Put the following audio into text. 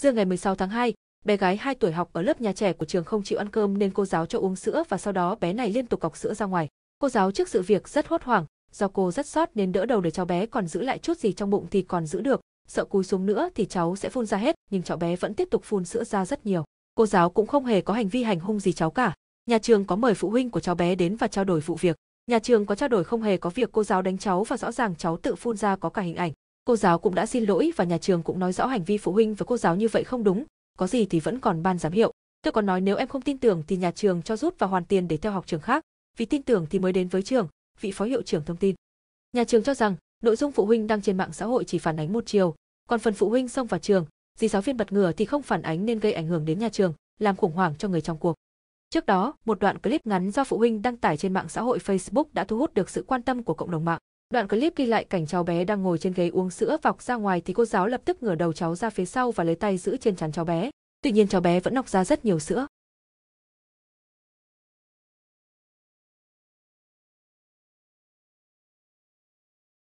Riêng ngày 16 tháng 2, bé gái 2 tuổi học ở lớp nhà trẻ của trường không chịu ăn cơm nên cô giáo cho uống sữa và sau đó bé này liên tục cọc sữa ra ngoài. Cô giáo trước sự việc rất hốt hoảng, do cô rất sót nên đỡ đầu để cháu bé còn giữ lại chút gì trong bụng thì còn giữ được, sợ cúi xuống nữa thì cháu sẽ phun ra hết, nhưng cháu bé vẫn tiếp tục phun sữa ra rất nhiều. Cô giáo cũng không hề có hành vi hành hung gì cháu cả. Nhà trường có mời phụ huynh của cháu bé đến và trao đổi vụ việc. Nhà trường có trao đổi không hề có việc cô giáo đánh cháu và rõ ràng cháu tự phun ra có cả hình ảnh cô giáo cũng đã xin lỗi và nhà trường cũng nói rõ hành vi phụ huynh với cô giáo như vậy không đúng, có gì thì vẫn còn ban giám hiệu. Tôi còn nói nếu em không tin tưởng thì nhà trường cho rút và hoàn tiền để theo học trường khác, vì tin tưởng thì mới đến với trường, vị phó hiệu trưởng thông tin. Nhà trường cho rằng, nội dung phụ huynh đăng trên mạng xã hội chỉ phản ánh một chiều, còn phần phụ huynh xông vào trường, gì giáo viên bật ngửa thì không phản ánh nên gây ảnh hưởng đến nhà trường, làm khủng hoảng cho người trong cuộc. Trước đó, một đoạn clip ngắn do phụ huynh đăng tải trên mạng xã hội Facebook đã thu hút được sự quan tâm của cộng đồng mạng. Đoạn clip ghi lại cảnh cháu bé đang ngồi trên ghế uống sữa vọc ra ngoài thì cô giáo lập tức ngửa đầu cháu ra phía sau và lấy tay giữ trên chắn cháu bé. Tuy nhiên cháu bé vẫn nọc ra rất nhiều sữa.